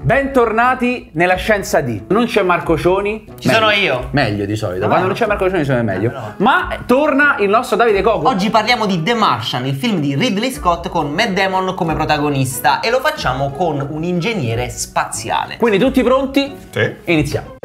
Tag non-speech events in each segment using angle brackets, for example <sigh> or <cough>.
Bentornati nella scienza di. Non c'è Marco Cioni. Ci meglio, sono io. Meglio di solito. Quando non c'è Marco Cioni sono meglio. No. Ma torna il nostro Davide Coco. Oggi parliamo di The Martian, il film di Ridley Scott con Matt Damon come protagonista e lo facciamo con un ingegnere spaziale. Quindi tutti pronti? Sì. Iniziamo.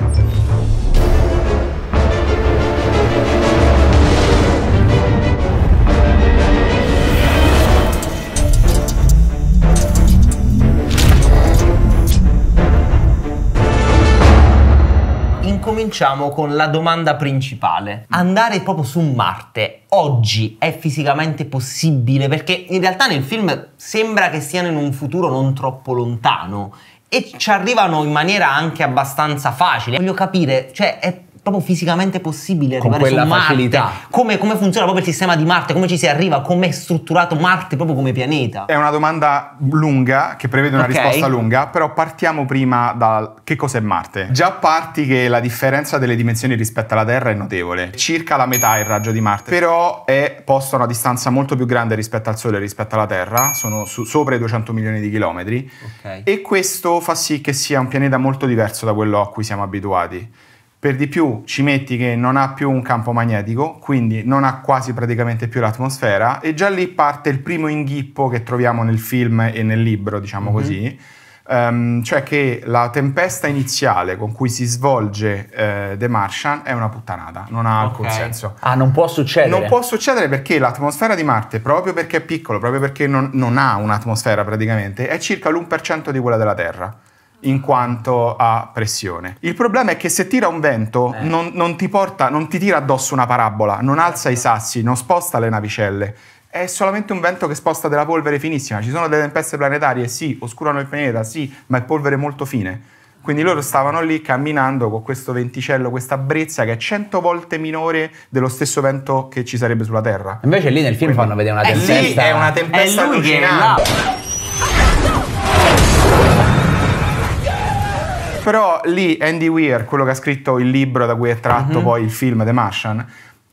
cominciamo con la domanda principale. Andare proprio su Marte oggi è fisicamente possibile? Perché in realtà nel film sembra che siano in un futuro non troppo lontano e ci arrivano in maniera anche abbastanza facile. Voglio capire, cioè è proprio fisicamente possibile con arrivare quella su Marte, facilità. Come, come, funziona proprio il sistema di Marte, come ci si arriva, come è strutturato Marte proprio come pianeta. È una domanda lunga che prevede una okay. risposta lunga, però partiamo prima da che cos'è Marte. Già parti che la differenza delle dimensioni rispetto alla Terra è notevole, circa la metà il raggio di Marte, però è posto a una distanza molto più grande rispetto al Sole e rispetto alla Terra, sono su, sopra i 200 milioni di chilometri okay. e questo fa sì che sia un pianeta molto diverso da quello a cui siamo abituati. Per di più ci metti che non ha più un campo magnetico, quindi non ha quasi praticamente più l'atmosfera e già lì parte il primo inghippo che troviamo nel film e nel libro, diciamo mm-hmm. così. Um, cioè che la tempesta iniziale con cui si svolge uh, The Martian è una puttanata, non ha okay. alcun senso. Ah, non può succedere? Non può succedere perché l'atmosfera di Marte, proprio perché è piccolo, proprio perché non, non ha un'atmosfera praticamente, è circa l'1% di quella della Terra in quanto a pressione. Il problema è che se tira un vento eh. non, non, ti porta, non ti tira addosso una parabola, non alza i certo. sassi, non sposta le navicelle. È solamente un vento che sposta della polvere finissima. Ci sono delle tempeste planetarie, sì, oscurano il pianeta, sì, ma è polvere molto fine. Quindi loro stavano lì camminando con questo venticello, questa brezza che è cento volte minore dello stesso vento che ci sarebbe sulla Terra. Invece lì nel film Quindi, fanno vedere una tempesta. Eh, lì è una tempesta è allucinante. Però lì Andy Weir, quello che ha scritto il libro da cui è tratto mm-hmm. poi il film The Martian,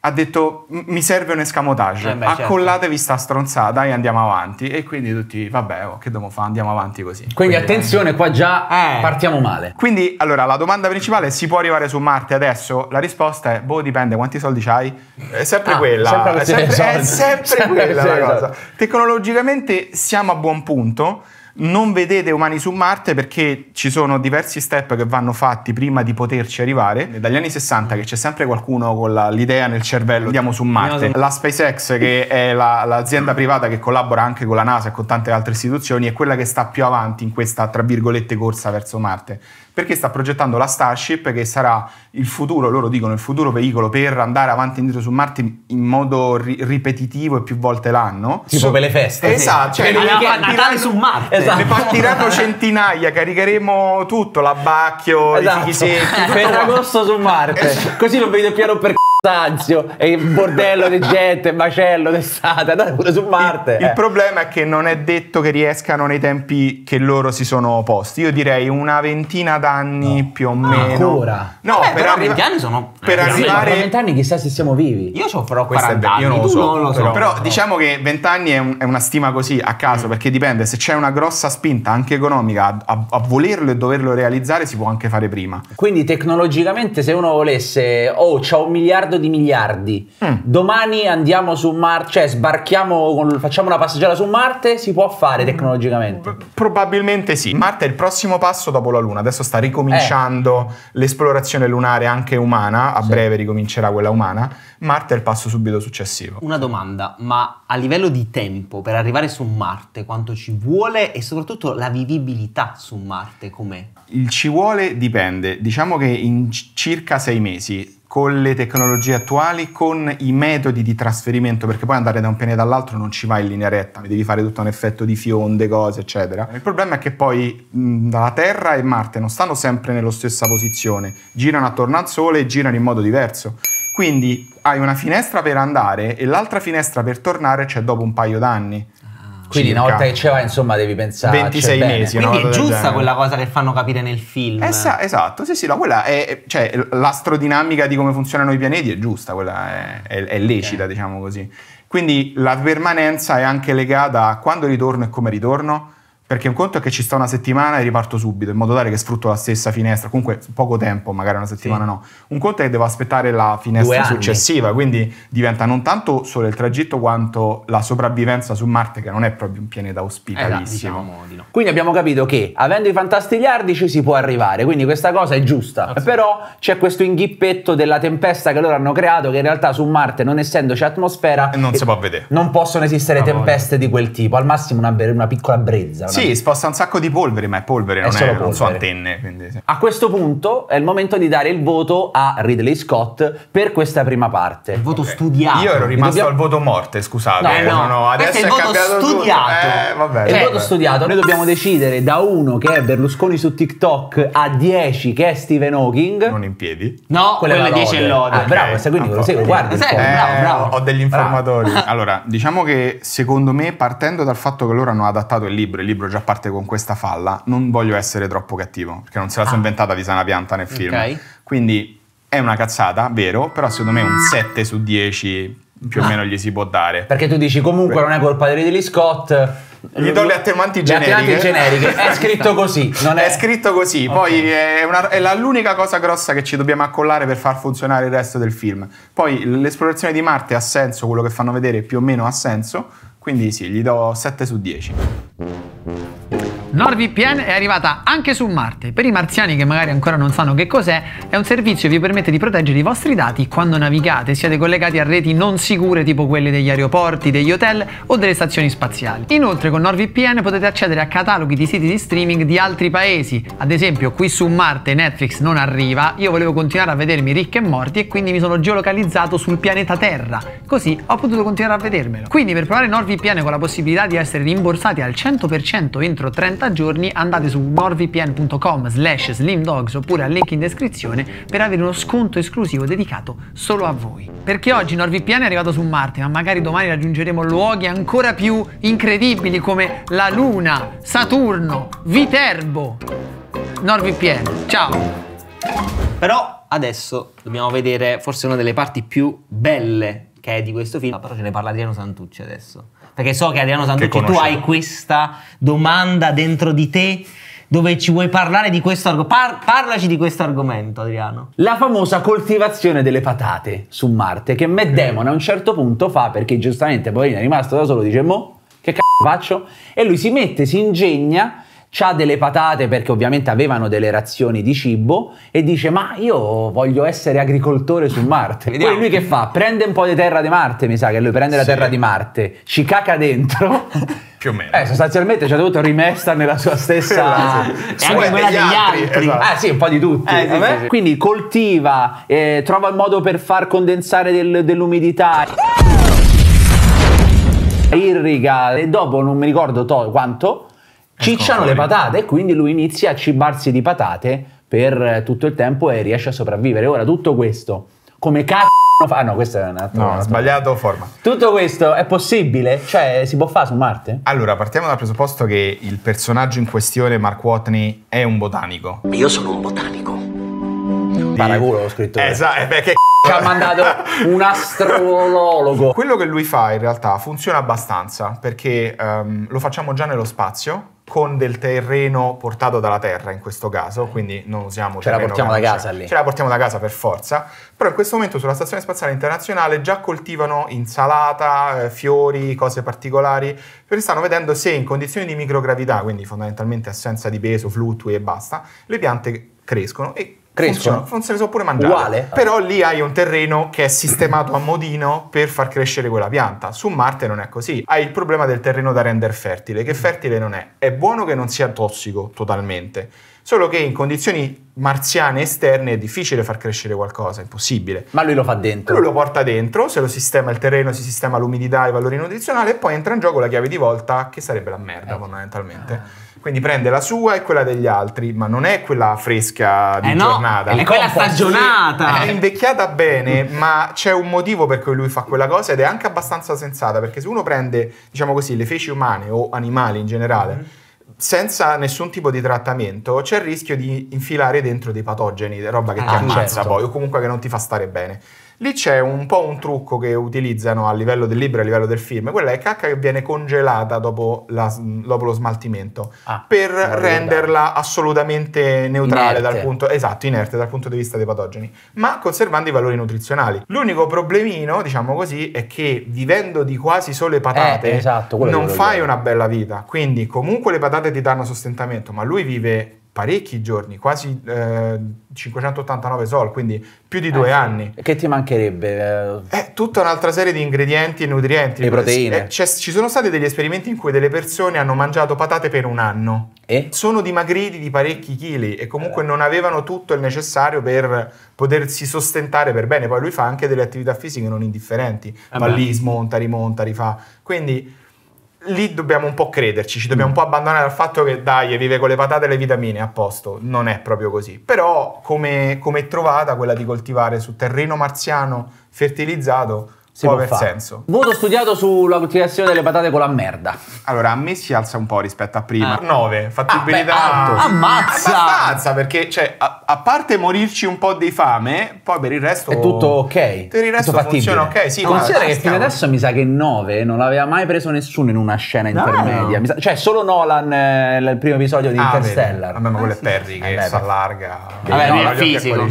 ha detto mi serve un escamotage, eh beh, certo. accollatevi certo. sta stronzata e andiamo avanti. E quindi tutti, vabbè, oh, che dobbiamo fare? Andiamo avanti così. Quindi, quindi attenzione, eh. qua già eh. partiamo male. Quindi, allora, la domanda principale è si può arrivare su Marte adesso? La risposta è, boh, dipende, quanti soldi hai? È sempre ah, quella. Sempre è sempre, è <laughs> sempre quella la cosa. Tecnologicamente siamo a buon punto. Non vedete umani su Marte perché ci sono diversi step che vanno fatti prima di poterci arrivare. Dagli anni 60 che c'è sempre qualcuno con l'idea nel cervello andiamo su Marte. La SpaceX, che è la, l'azienda privata che collabora anche con la NASA e con tante altre istituzioni, è quella che sta più avanti in questa, tra virgolette, corsa verso Marte perché sta progettando la Starship che sarà il futuro, loro dicono, il futuro veicolo per andare avanti e indietro su Marte in modo ri ripetitivo e più volte l'anno. Tipo per le feste. Eh, esatto, sì. cioè, cioè partiranno, Natale su Marte. Esatto. Ne partiranno <laughs> centinaia, caricheremo tutto, l'abbacchio, esatto. i fichi secchi. agosto su Marte. <laughs> Così non vedo piano per c***o Sanzio e il bordello di gente, macello, d'estate, andate pure su Marte. Il, il, eh. problema è che non è detto che riescano nei tempi che loro si sono posti. Io direi una ventina d'anni no. più o meno. Ah, ancora? No, Vabbè, per però 20 anni sono. Per arrivare. 20 anni, chissà se siamo vivi. Io so, farò questa anni. Io non lo so. Non lo so però, però no. diciamo che 20 anni è, un, è, una stima così a caso, mm. perché dipende. Se c'è una grossa spinta anche economica a, a, a volerlo e doverlo realizzare, si può anche fare prima. Quindi tecnologicamente, se uno volesse, oh, c'ho un miliardo miliardo di miliardi. Mm. Domani andiamo su Marte, cioè sbarchiamo, facciamo una passeggiata su Marte, si può fare mm. tecnologicamente? Probabilmente sì. Marte è il prossimo passo dopo la Luna. Adesso sta ricominciando eh. l'esplorazione lunare anche umana, a sì. breve ricomincerà quella umana. Marte è il passo subito successivo. Una domanda, ma a livello di tempo per arrivare su Marte quanto ci vuole e soprattutto la vivibilità su Marte com'è? Il ci vuole dipende, diciamo che in circa sei mesi con le tecnologie attuali, con i metodi di trasferimento, perché poi andare da un pianeta all'altro non ci va in linea retta, devi fare tutto un effetto di fionde, cose, eccetera. Il problema è che poi mh, la Terra e Marte non stanno sempre nella stessa posizione, girano attorno al Sole e girano in modo diverso. Quindi hai una finestra per andare e l'altra finestra per tornare c'è cioè dopo un paio d'anni. Quindi una volta che ce l'hai, insomma, devi pensare. 26 cioè, mesi. Quindi è giusta quella cosa che fanno capire nel film. Esa, esatto, sì, sì, no, quella è. Cioè, l'astrodinamica di come funzionano i pianeti è giusta, quella è, è, è lecita, okay. diciamo così. Quindi la permanenza è anche legata a quando ritorno e come ritorno perché un conto è che ci sto una settimana e riparto subito, in modo tale che sfrutto la stessa finestra, comunque poco tempo, magari una settimana sì. no. Un conto è che devo aspettare la finestra successiva, quindi diventa non tanto solo il tragitto quanto la sopravvivenza su Marte, che non è proprio un pianeta eh, ospitalissimo. Eh, diciamo, là, diciamo, quindi abbiamo capito che avendo i fantastigliardi ci si può arrivare, quindi questa cosa è giusta. Azzurra. Però c'è questo inghippetto della tempesta che loro hanno creato, che in realtà su Marte, non essendoci atmosfera, non si può vedere. Non possono esistere tempeste di quel tipo, al massimo una, una piccola brezza. sì, sì, sposta un sacco di polvere, ma è polvere, è non, è, polvere. non sono antenne. Quindi, sì. A questo punto è il momento di dare il voto a Ridley Scott per questa prima parte. Il voto okay. studiato. Io ero rimasto dobbiamo... al voto morte, scusate. No, no, no, no adesso è il voto studiato. Eh, vabbè, è il voto studiato. Noi dobbiamo decidere da uno che è Berlusconi su TikTok a 10 che è Stephen Hawking. Non in piedi. No, quella, quella è 10 è lode. Ah, okay. quindi ah, lo seguo, guarda. Sei, eh, bravo, bravo. Ho degli informatori. <laughs> Allora, diciamo che secondo me, partendo dal fatto che loro hanno adattato il libro, il libro già parte con questa falla, non voglio essere troppo cattivo, perché non se la sono ah. inventata di sana pianta nel film. Okay. Quindi è una cazzata, vero, però secondo me un 7 su 10 più o ah. meno gli si può dare. Perché tu dici comunque non è colpa di Ridley Scott. Gli do le attenuanti generiche. generiche. È <laughs> scritto così. Non è... è scritto così. Okay. Poi è, una, è l'unica cosa grossa che ci dobbiamo accollare per far funzionare il resto del film. Poi l'esplorazione di Marte ha senso, quello che fanno vedere più o meno ha senso quindi sì, gli do 7 su 10. NordVPN è arrivata anche su Marte. Per i marziani che magari ancora non sanno che cos'è, è un servizio che vi permette di proteggere i vostri dati quando navigate, siete collegati a reti non sicure tipo quelle degli aeroporti, degli hotel o delle stazioni spaziali. Inoltre con NordVPN potete accedere a cataloghi di siti di streaming di altri paesi. Ad esempio, qui su Marte Netflix non arriva, io volevo continuare a vedermi Ricchi e Morti e quindi mi sono geolocalizzato sul pianeta Terra. Così ho potuto continuare a vedermelo. Quindi per provare NordVPN NordVPN con la possibilità di essere rimborsati al 100% entro 30 giorni, andate su nordvpn.com slash slimdogs oppure al link in descrizione per avere uno sconto esclusivo dedicato solo a voi. Perché oggi NordVPN è arrivato su Marte, ma magari domani raggiungeremo luoghi ancora più incredibili come la Luna, Saturno, Viterbo. NordVPN, ciao! Però adesso dobbiamo vedere forse una delle parti più belle che è di questo film, però ce ne parla Adriano Santucci adesso. Perché so che Adriano Santucci tu hai questa domanda dentro di te dove ci vuoi parlare di questo argomento. Par- parlaci di questo argomento, Adriano. La famosa coltivazione delle patate su Marte, che Matt Damon a un certo punto fa perché giustamente poi è rimasto da solo, dice, mo, che c***o faccio? E lui si mette, si ingegna ha delle patate perché ovviamente avevano delle razioni di cibo e dice ma io voglio essere agricoltore su Marte. Vediamo. Poi lui che fa? Prende un po' di terra di Marte, mi sa che lui prende sì. la terra di Marte, ci caca dentro. <laughs> Più o meno. Eh, sostanzialmente ci ha dovuto rimesta nella sua stessa... <laughs> e anche quella degli, esatto. altri. altri. Esatto. Ah sì, un po' di tutti. Eh, sì, sì, Quindi coltiva, eh, trova il modo per far condensare del, dell'umidità irriga e dopo non mi ricordo to- quanto cicciano ecco, le patate e quindi lui inizia a cibarsi di patate per eh, tutto il tempo e riesce a sopravvivere. Ora tutto questo come cazzo fa? Ah no, questo è un attimo. No, ho sbagliato forma. Tutto questo è possibile? Cioè, si può fare su Marte? Allora, partiamo dal presupposto che il personaggio in questione, Mark Watney, è un botanico. Io sono un botanico. Di... Paraculo lo scrittore. Esatto, eh, beh, che <laughs> ci ha mandato un astrologo. Quello che lui fa in realtà funziona abbastanza perché um, lo facciamo già nello spazio con del terreno portato dalla terra in questo caso, quindi non usiamo... Ce la portiamo da casa lì. Ce la portiamo da casa per forza, però in questo momento sulla Stazione Spaziale Internazionale già coltivano insalata, eh, fiori, cose particolari, perché stanno vedendo se in condizioni di microgravità, quindi fondamentalmente assenza di peso, fluttui e basta, le piante crescono e Crescono? Funziona, si può pure mangiare. Uguale? Però lì hai un terreno che è sistemato a modino per far crescere quella pianta. Su Marte non è così. Hai il problema del terreno da rendere fertile, che fertile non è. È buono che non sia tossico totalmente solo che in condizioni marziane esterne è difficile far crescere qualcosa, è impossibile. Ma lui lo fa dentro. Lui lo porta dentro, se lo sistema il terreno, si sistema l'umidità, i valori nutrizionali e poi entra in gioco la chiave di volta che sarebbe la merda eh. fondamentalmente. Ah. Quindi prende la sua e quella degli altri, ma non è quella fresca di eh no, giornata. È quella stagionata. È invecchiata bene, ma c'è un motivo per cui lui fa quella cosa ed è anche abbastanza sensata, perché se uno prende, diciamo così, le feci umane o animali in generale, mm senza nessun tipo di trattamento c'è il rischio di infilare dentro dei patogeni, roba che ah, ti ammazza certo. poi o comunque che non ti fa stare bene. Lì c'è un po' un trucco che utilizzano a livello del libro e a livello del film, quella è cacca che viene congelata dopo, la, dopo lo smaltimento, ah, per renderla assolutamente neutrale inerte. dal punto esatto, inerte dal punto di vista dei patogeni, ma conservando i valori nutrizionali. L'unico problemino, diciamo così, è che vivendo di quasi sole eh, patate eh, esatto, non fai una bella vita, quindi comunque le patate ti danno sostentamento, ma lui vive parecchi giorni, quasi eh, 589 sol, quindi più di due eh, anni. Che ti mancherebbe? È eh, tutta un'altra serie di ingredienti e nutrienti. Le proteine. Eh, ci sono stati degli esperimenti in cui delle persone hanno mangiato patate per un anno. E? Sono dimagriti di parecchi chili e comunque non avevano tutto il necessario per potersi sostentare per bene. Poi lui fa anche delle attività fisiche non indifferenti, va ah, lì, smonta, rimonta, rifà. Quindi lì dobbiamo un po' crederci, ci dobbiamo mm. un po' abbandonare al fatto che dai, vive con le patate e le vitamine, a posto, non è proprio così. Però come, come trovata quella di coltivare su terreno marziano fertilizzato si può, può aver fare. senso. Voto studiato sulla coltivazione delle patate con la merda. Allora, a me si alza un po' rispetto a prima. Ah. 9, fattibilità. Ah, beh, ammazza! Abbastanza, perché cioè, a, a, parte morirci un po' di fame, poi per il resto... È tutto ok. Per il resto funziona ok, sì. Considera che fino adesso mi sa che 9 non l'aveva mai preso nessuno in una scena intermedia. No. Sa, cioè, solo Nolan eh, nel eh, primo episodio di ah, Interstellar. Vabbè, ma quello è eh, Perry che eh, si allarga. Vabbè, no, è fisico.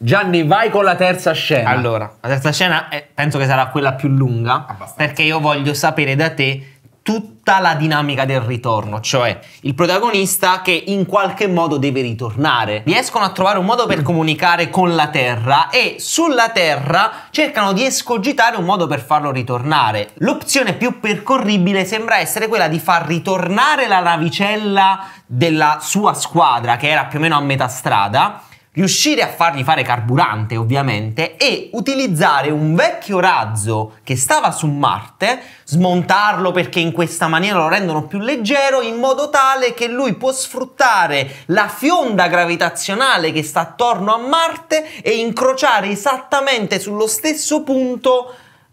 Gianni, vai con la terza scena. Allora, la terza scena è eh, penso che sarà quella più lunga, Abbastanza. perché io voglio sapere da te tutta la dinamica del ritorno, cioè il protagonista che in qualche modo deve ritornare. Riescono a trovare un modo per comunicare con la Terra e sulla Terra cercano di escogitare un modo per farlo ritornare. L'opzione più percorribile sembra essere quella di far ritornare la navicella della sua squadra, che era più o meno a metà strada, riuscire a fargli fare carburante ovviamente e utilizzare un vecchio razzo che stava su Marte, smontarlo perché in questa maniera lo rendono più leggero in modo tale che lui può sfruttare la fionda gravitazionale che sta attorno a Marte e incrociare esattamente sullo stesso punto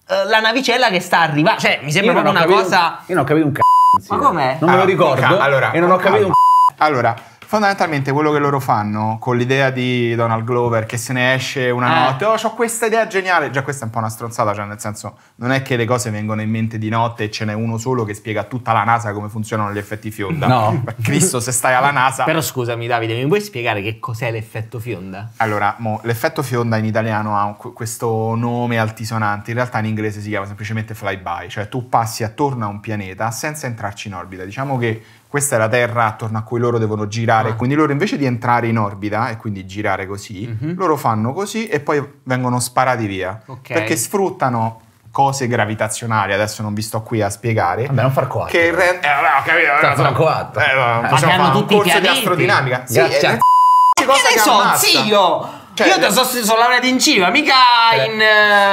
eh, la navicella che sta arrivando. Cioè, mi sembra proprio una cosa... io non ho capito un c***o. Ma com'è? Non ah, me lo ah, ricordo. Allora, e non ho capito un c***o. Allora, fondamentalmente quello che loro fanno con l'idea di Donald Glover che se ne esce una eh. notte, oh, ho questa idea geniale, già questa è un po' una stronzata, cioè nel senso non è che le cose vengono in mente di notte e ce n'è uno solo che spiega a tutta la NASA come funzionano gli effetti fionda. No. <laughs> Cristo, se stai alla NASA... Però scusami Davide, mi puoi spiegare che cos'è l'effetto fionda? Allora, mo, l'effetto fionda in italiano ha un, questo nome altisonante, in realtà in inglese si chiama semplicemente flyby, cioè tu passi attorno a un pianeta senza entrarci in orbita. Diciamo che questa è la Terra attorno a cui loro devono girare, ah. quindi loro invece di entrare in orbita e quindi girare così, mm-hmm. loro fanno così e poi vengono sparati via, okay. perché sfruttano cose gravitazionali, adesso non vi sto qui a spiegare. Vabbè, non far coatto. Che rend- eh, vabbè, capito, Sta sono coatto. Eh, eh, ma hanno tutti un corso di astrodinamica. Sì, Grazie. È... Che, che ne so, zio! Cioè, io sono, sono laureato in Cina, mica eh, in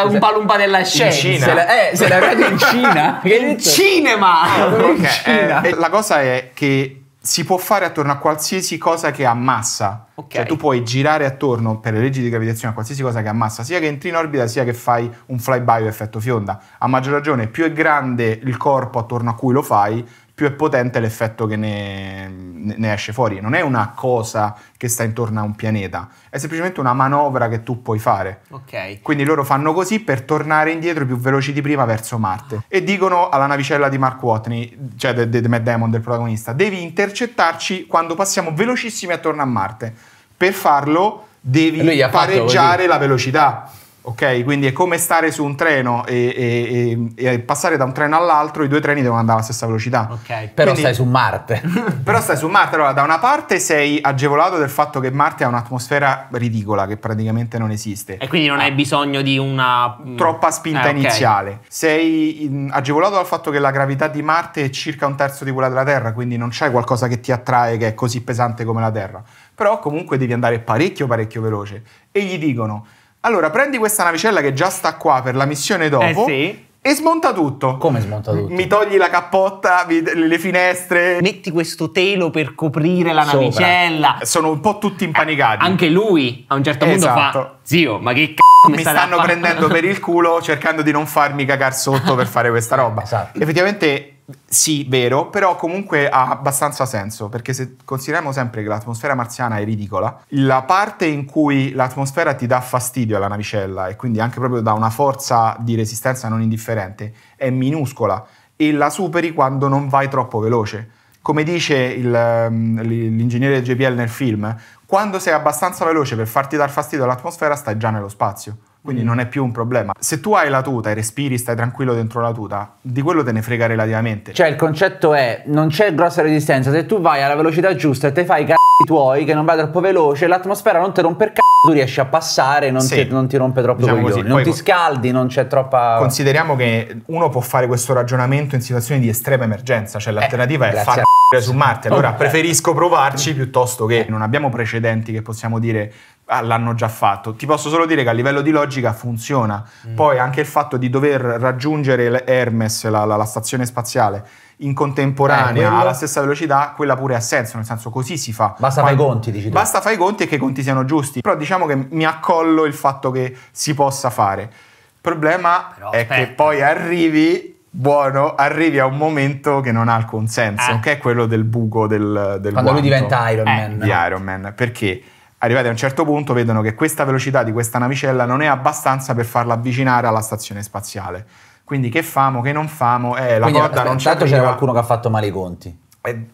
uh, un palumpa della scienza. In Cina? Se la, eh, sei laureato in Cina? <laughs> in cinema! No, <laughs> ah, okay. in eh, Cina. Eh, la cosa è che si può fare attorno a qualsiasi cosa che ammassa. Okay. Cioè, tu puoi girare attorno per le leggi di gravitazione a qualsiasi cosa che ammassa, sia che entri in orbita, sia che fai un flyby o effetto fionda. A maggior ragione, più è grande il corpo attorno a cui lo fai, più è potente l'effetto che ne, ne, esce fuori. Non è una cosa che sta intorno a un pianeta, è semplicemente una manovra che tu puoi fare. Ok. Quindi loro fanno così per tornare indietro più veloci di prima verso Marte. Ah. E dicono alla navicella di Mark Watney, cioè del de, de Mad Damon, del protagonista, devi intercettarci quando passiamo velocissimi attorno a Marte. Per farlo devi pareggiare la velocità ok? Quindi è come stare su un treno e, e, e passare da un treno all'altro, i due treni devono andare alla stessa velocità. Ok, però Quindi, stai su Marte. <laughs> però stai su Marte, allora da una parte sei agevolato del fatto che Marte ha un'atmosfera ridicola che praticamente non esiste. E quindi non hai ah. bisogno di una... Mm, Troppa spinta eh, okay. iniziale. Sei mm, agevolato dal fatto che la gravità di Marte è circa un terzo di quella della Terra, quindi non c'è qualcosa che ti attrae che è così pesante come la Terra. Però comunque devi andare parecchio parecchio veloce. E gli dicono allora, prendi questa navicella che già sta qua per la missione dopo. Eh sì. E smonta tutto. Come smonta tutto? Mi togli la cappotta, le finestre. Metti questo telo per coprire la navicella. Sopra. Eh, sono un po' tutti impanicati. Eh, anche lui a un certo punto fa: esatto. Zio, ma che c***o mi, stanno prendendo per il culo cercando di non farmi cagare sotto per fare questa roba. Esatto. Effettivamente sì, vero, però comunque ha abbastanza senso, perché se consideriamo sempre che l'atmosfera marziana è ridicola, la parte in cui l'atmosfera ti dà fastidio alla navicella e quindi anche proprio da una forza di resistenza non indifferente è minuscola e la superi quando non vai troppo veloce. Come dice il, ehm, l'ingegnere JPL nel film, quando sei abbastanza veloce per farti dar fastidio all'atmosfera stai già nello spazio quindi mm. non è più un problema. Se tu hai la tuta e respiri, stai tranquillo dentro la tuta, di quello te ne frega relativamente. Cioè il concetto è, non c'è grossa resistenza, se tu vai alla velocità giusta e te fai i c***i tuoi, che non vai troppo veloce, l'atmosfera non ti rompe il c***o, tu riesci a passare, non, sì. ti, non ti, rompe troppo diciamo coglioni, non ti scaldi, non c'è troppa... Consideriamo che uno può fare questo ragionamento in situazioni di estrema emergenza, cioè eh, l'alternativa eh, è far c***o su Marte, allora okay. preferisco provarci piuttosto che non abbiamo precedenti che possiamo dire ah, l'hanno già fatto. Ti posso solo dire che a livello di logica funziona. Mm. Poi anche il fatto di dover raggiungere Hermes, la, la, la stazione spaziale, in contemporanea eh, alla stessa velocità, quella pure ha senso, nel senso così si fa. Basta fare i conti, dici. Basta fare i conti e che i conti siano giusti. Però diciamo che mi accollo il fatto che si possa fare. Il problema Però, è che poi arrivi buono, arrivi a un momento che non ha alcun senso, eh. che è quello del buco del, del Quando guanto, lui diventa Iron Man. Eh, di Iron Man, perché arrivati a un certo punto vedono che questa velocità di questa navicella non è abbastanza per farla avvicinare alla stazione spaziale. Quindi che famo, che non famo, eh, la Quindi, corda non c'è. Intanto c'era qualcuno che ha fatto male i conti. Eh,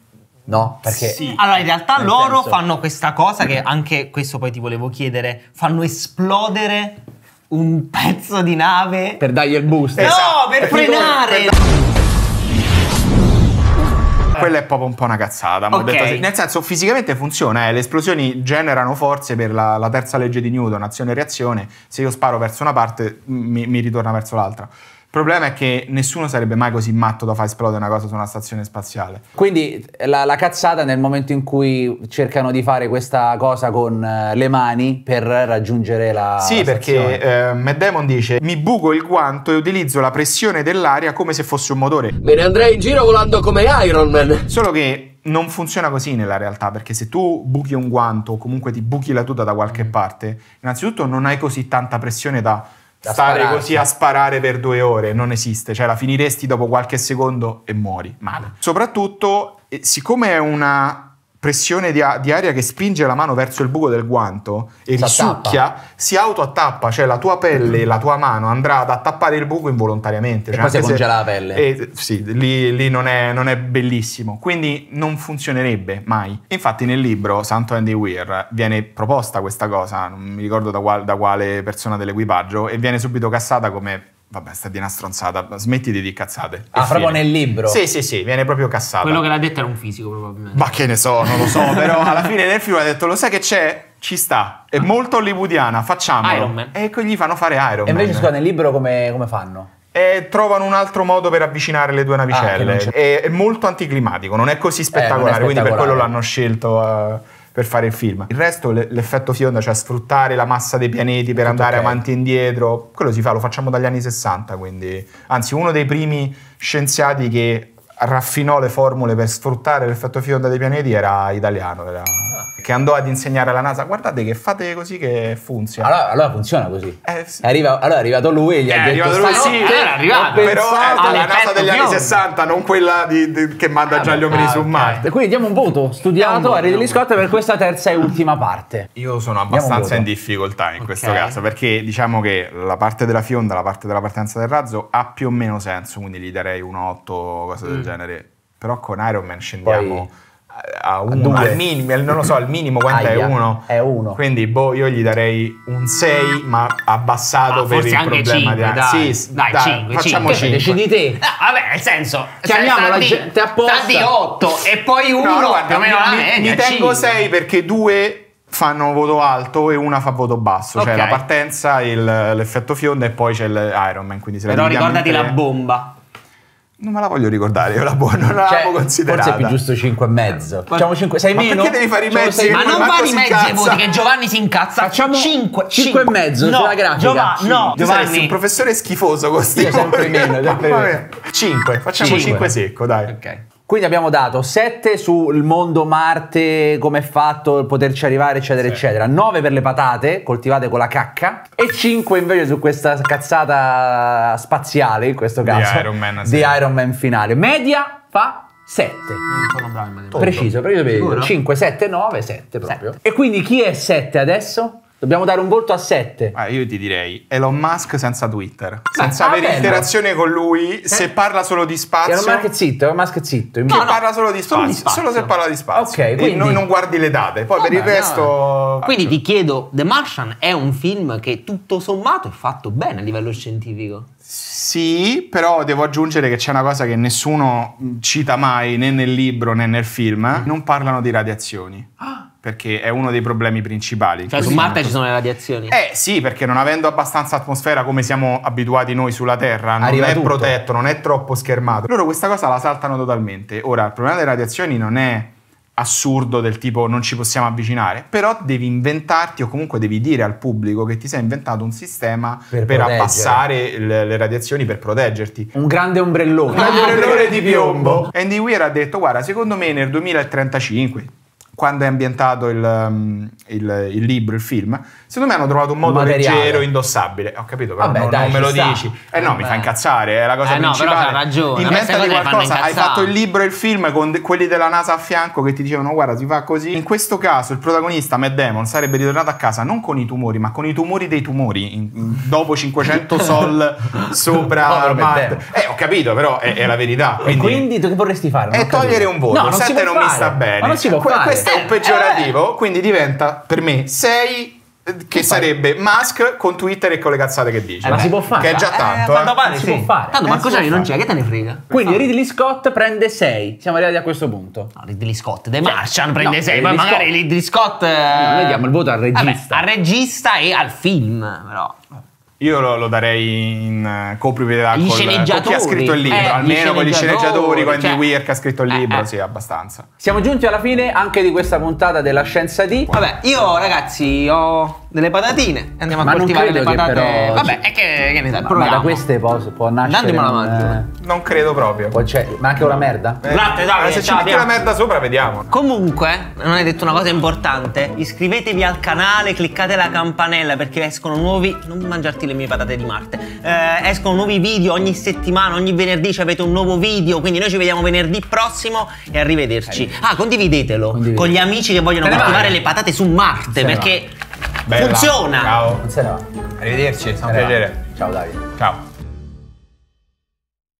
No, perché sì. allora in realtà Nel loro senso... fanno questa cosa che anche questo poi ti volevo chiedere, fanno esplodere un pezzo di nave per dargli il boost. No, esatto. per, per frenare. Per eh. quella è proprio un po' una cazzata. Okay. Nel senso, fisicamente funziona, eh. le esplosioni generano forze per la, la terza legge di Newton, azione e reazione. Se io sparo verso una parte, mi, mi ritorna verso l'altra. Il problema è che nessuno sarebbe mai così matto da far esplodere una cosa su una stazione spaziale. Quindi eh, la, la cazzata nel momento in cui cercano di fare questa cosa con uh, le mani per raggiungere la. Sì, stazione. perché uh, Matt Damon dice: Mi buco il guanto e utilizzo la pressione dell'aria come se fosse un motore. Me ne andrei in giro volando come Iron Man. Solo che non funziona così nella realtà, perché se tu buchi un guanto o comunque ti buchi la tuta da qualche mm. parte, innanzitutto non hai così tanta pressione da da stare sparare. così a sparare per due ore non esiste, cioè la finiresti dopo qualche secondo e muori male. Soprattutto, eh, siccome è una pressione di, a- di, aria che spinge la mano verso il buco del guanto e risucchia, si autoattappa, cioè la tua pelle, la tua mano andrà ad attappare il buco involontariamente. E cioè poi si congela la pelle. E, eh, sì, lì, lì non, è, non, è, bellissimo, quindi non funzionerebbe mai. Infatti nel libro Santo Andy Weir viene proposta questa cosa, non mi ricordo da, qual- da quale persona dell'equipaggio, e viene subito cassata come Vabbè, sta di una stronzata, smetti di dire cazzate. Ah, e proprio nel libro? Sì, sì, sì, viene proprio cassato. Quello che l'ha detto era un fisico, probabilmente. Ma che ne so, non lo so, <laughs> però alla fine del film ha detto, lo sai che c'è? Ci sta, è ah. molto hollywoodiana, facciamolo. E gli fanno fare Iron Man. E invece, scusa, nel libro come, come fanno? E trovano un altro modo per avvicinare le due ah, navicelle. Ah, è, molto anticlimatico, non è così spettacolare, eh, è spettacolare. quindi per quello l'hanno scelto... Uh, per fare il film. Il resto, l'effetto fionda, cioè sfruttare la massa dei pianeti per Tutto andare okay. avanti e indietro, quello si fa, lo facciamo dagli anni 60, quindi anzi uno dei primi scienziati che raffinò le formule per sfruttare l'effetto fionda dei pianeti era italiano, era che andò ad insegnare alla NASA, guardate che fate così che funziona. Allora, allora funziona così. Eh, sì. Arriva, allora è arrivato lui e gli eh, ha detto... Lui, sì, era arrivato. Però è la NASA degli anni 60, non quella di, di, che manda ah, già gli uomini ah, su okay. Marte. Quindi diamo un voto studiato a Ridley Scott per questa terza e ultima parte. Io sono abbastanza in difficoltà in okay. questo caso, perché diciamo che la parte della fionda, la parte della partenza del razzo, ha più o meno senso, quindi gli darei un 8 o cose mm. del genere. Però con Iron Man scendiamo... Poi a uno, a al minimo, non lo so, al minimo quanto è uno? È uno. Quindi boh, io gli darei un 6, ma abbassato ah, per il anche problema 5, di dai. Sì, dai, dai 5, facciamo 5. 5. Decidi te. No, ah, vabbè, nel senso, chiamiamo la gente apposta. di 8 e poi 1, no, guarda, mi, eh, mi, tengo 6 perché 2 fanno voto alto e una fa voto basso, okay. cioè la partenza, il, l'effetto fionda e poi c'è l'Ironman, quindi se Però la ricordati la bomba. Non me la voglio ricordare, io la buona, non la cioè, l'avevo considerata. Forse è più giusto 5 e mezzo. Facciamo 5, 6 meno. Perché devi fare i mezzi? ma non fare i mezzi voti che Giovanni si incazza. Facciamo 5, 5 e mezzo no, sulla grafica. Giova, no, Giovanni. un professore schifoso così. Io sempre meno, sempre <laughs> meno. 5, facciamo 5 secco, dai. Ok. Quindi abbiamo dato 7 sul mondo Marte, come è fatto, il poterci arrivare, eccetera, sì. eccetera. 9 per le patate, coltivate con la cacca. E 5 invece su questa cazzata spaziale, in questo caso. Di Iron Man. Di Iron Man finale. Media fa 7. Sono bravo, preciso, preciso, preciso. 5, 7, 9, 7 proprio. 7. E quindi chi è 7 adesso? Dobbiamo dare un volto a 7. Ah, io ti direi Elon Musk senza Twitter. Senza ah, avere bello. interazione con lui, eh. se parla solo di spazio. Elon Musk è zitto, Elon Musk è zitto. No, no, parla solo di spazio, solo, di spazio. solo se parla di spazio. Ok, quindi... non, non guardi le date, poi Vabbè, per il resto... Quindi ti chiedo, The Martian è un film che tutto sommato è fatto bene a livello scientifico? Sì, però devo aggiungere che c'è una cosa che nessuno cita mai né nel libro né nel film, mm. non parlano di radiazioni. Ah! perché è uno dei problemi principali. Cioè su Marte ci sono le radiazioni? Eh sì, perché non avendo abbastanza atmosfera come siamo abituati noi sulla Terra, non è tutto. protetto, non è troppo schermato. Loro questa cosa la saltano totalmente. Ora, il problema delle radiazioni non è assurdo del tipo non ci possiamo avvicinare, però devi inventarti o comunque devi dire al pubblico che ti sei inventato un sistema per, per abbassare le, le, radiazioni per proteggerti. Un grande ombrellone. Un grande ombrellone di piombo. Andy Weir ha detto guarda, secondo me nel 2035 quando è ambientato il, um, il, il, libro, il film, secondo me hanno trovato un modo Materiale. leggero, indossabile. Ho capito, però Vabbè, non, dai, non me lo sta. dici. Eh no, Vabbè. mi fa incazzare, è la cosa eh principale. No, però c'ha ragione. Inventati qualcosa, hai fatto il libro e il film con de- quelli della NASA a fianco che ti dicevano guarda, si fa così. In questo caso il protagonista, Matt Damon, sarebbe ritornato a casa non con i tumori, ma con i tumori dei tumori, in, dopo 500 sol <laughs> sopra Marte. Eh, ho capito, però è, è la verità. Quindi, e quindi tu che vorresti fare? È togliere un voto, il 7 non mi sta bene. Ma non si può fare questo è un peggiorativo, eh. quindi diventa per me 6 eh, che sarebbe Musk con Twitter e con le cazzate che dice. Eh ma si può fare. Che è già eh, tanto. Eh, eh. Quando si sì. può fare. Tanto eh, Marco Gianni non c'è, che te ne frega. Quindi ah. Ridley Scott prende 6. Siamo arrivati a questo punto. No, Ridley Scott, De Martian cioè, prende 6. No, ma magari Scott. Ridley Scott. Eh... Noi diamo il voto al regista. Vabbè, al regista e al film, però. Io lo, lo, darei in uh, coproprietà con chi ha scritto il libro, eh, almeno con gli sceneggiatori, con Andy cioè, Weir che ha scritto il eh, libro, eh, eh. sì, abbastanza. Siamo giunti alla fine anche di questa puntata della Scienza D. Vabbè, io ragazzi ho delle patatine, andiamo ma a coltivare le patate. Però... Vabbè, è che, che ne sai, ma da queste può, può nascere... Andiamo avanti. Eh. Non credo proprio. ma anche una merda? Eh, dai, eh, se ci metti la merda sopra vediamo. Comunque, non hai detto una cosa importante, iscrivetevi al canale, cliccate la campanella perché escono nuovi, non mangiarti le mie patate di Marte. Eh, escono nuovi video ogni settimana, ogni venerdì ci avete un nuovo video, quindi noi ci vediamo venerdì prossimo e arrivederci. Ah, condividetelo Condividete. con gli amici che vogliono coltivare le patate su Marte, perché Bella. funziona. Ciao. Buonasera. Arrivederci, è stato un piacere. Ciao Davide. Ciao.